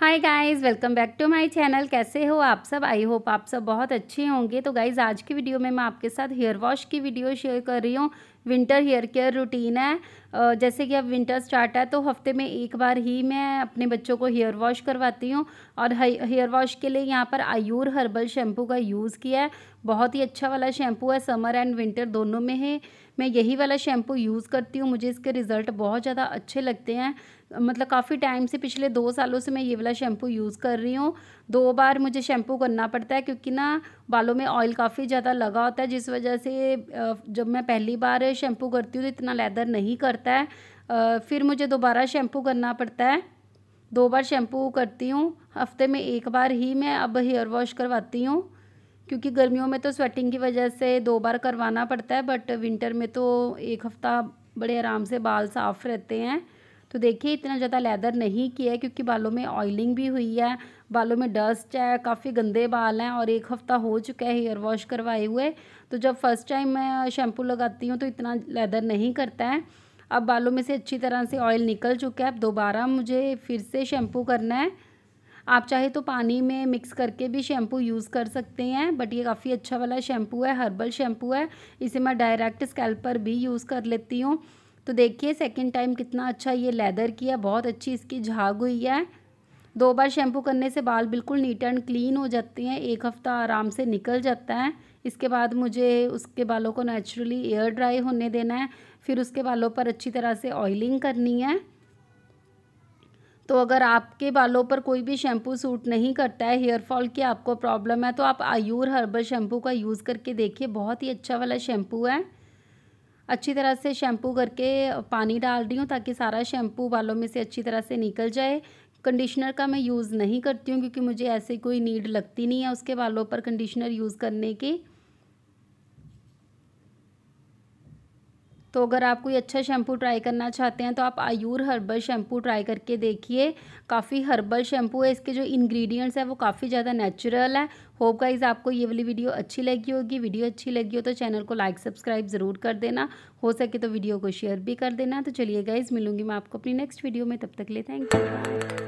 hi guys welcome back to my channel कैसे हो आप सब आई होप आप सब बहुत अच्छे होंगे तो गाइस आज की वीडियो में मैं आपके साथ हेयर वॉश की वीडियो शेयर कर रही हूँ विंटर हेयर केयर रूटीन है जैसे कि अब विंटर स्टार्ट है तो हफ्ते में एक बार ही मैं अपने बच्चों को हेयर वॉश करवाती हूँ और हेयर वॉश के लिए यहाँ पर आयूर हर्बल शैम्पू का यूज़ किया है बहुत ही अच्छा वाला शैम्पू है समर एंड विंटर दोनों में है मैं यही वाला शैम्पू यूज़ करती हूँ मुझे इसके रिज़ल्ट बहुत ज़्यादा अच्छे लगते हैं मतलब काफ़ी टाइम से पिछले दो सालों से मैं ये वाला शैम्पू यूज़ कर रही हूँ दो बार मुझे शैम्पू करना पड़ता है क्योंकि ना बालों में ऑयल काफ़ी ज़्यादा लगा होता है जिस वजह से जब मैं पहली बार शैम्पू करती हूँ तो इतना लेदर नहीं करता है फिर मुझे दोबारा शैम्पू करना पड़ता है दो बार शैम्पू करती हूँ हफ्ते में एक बार ही मैं अब हेयर वॉश करवाती हूँ क्योंकि गर्मियों में तो स्वेटिंग की वजह से दो बार करवाना पड़ता है बट विंटर में तो एक हफ़्ता बड़े आराम से बाल साफ़ रहते हैं तो देखिए इतना ज़्यादा लेदर नहीं किया है क्योंकि बालों में ऑयलिंग भी हुई है बालों में डस्ट है काफ़ी गंदे बाल हैं और एक हफ़्ता हो चुका है हेयर वॉश करवाए हुए तो जब फर्स्ट टाइम मैं शैम्पू लगाती हूँ तो इतना लेदर नहीं करता है अब बालों में से अच्छी तरह से ऑयल निकल चुका है अब दोबारा मुझे फिर से शैम्पू करना है आप चाहे तो पानी में मिक्स करके भी शैम्पू यूज़ कर सकते हैं बट ये काफ़ी अच्छा वाला शैम्पू है हर्बल शैम्पू है इसे मैं डायरेक्ट स्कैल्प पर भी यूज़ कर लेती हूँ तो देखिए सेकेंड टाइम कितना अच्छा ये लेदर की है बहुत अच्छी इसकी झाग हुई है दो बार शैम्पू करने से बाल बिल्कुल नीट एंड क्लीन हो जाते हैं एक हफ़्ता आराम से निकल जाता है इसके बाद मुझे उसके बालों को नेचुरली एयर ड्राई होने देना है फिर उसके बालों पर अच्छी तरह से ऑयलिंग करनी है तो अगर आपके बालों पर कोई भी शैम्पू सूट नहीं करता है हेयर फॉल की आपको प्रॉब्लम है तो आप आयूर हर्बल शैम्पू का यूज़ करके देखिए बहुत ही अच्छा वाला शैम्पू है अच्छी तरह से शैम्पू करके पानी डाल रही हूँ ताकि सारा शैम्पू बालों में से अच्छी तरह से निकल जाए कंडीशनर का मैं यूज़ नहीं करती हूँ क्योंकि मुझे ऐसी कोई नीड लगती नहीं है उसके बालों पर कंडीशनर यूज़ करने की तो अगर आप कोई अच्छा शैम्पू ट्राई करना चाहते हैं तो आप आयूर हर्बल शैम्पू ट्राई करके देखिए काफ़ी हर्बल शैम्पू है इसके जो इंग्रेडिएंट्स हैं वो काफ़ी ज़्यादा नेचुरल है होप गाइज आपको ये वाली वीडियो अच्छी लगी होगी वीडियो अच्छी लगी हो तो चैनल को लाइक सब्सक्राइब ज़रूर कर देना हो सके तो वीडियो को शेयर भी कर देना तो चलिए गाइज़ मिलूंगी मैं आपको अपनी नेक्स्ट वीडियो में तब तक ले थैंक यू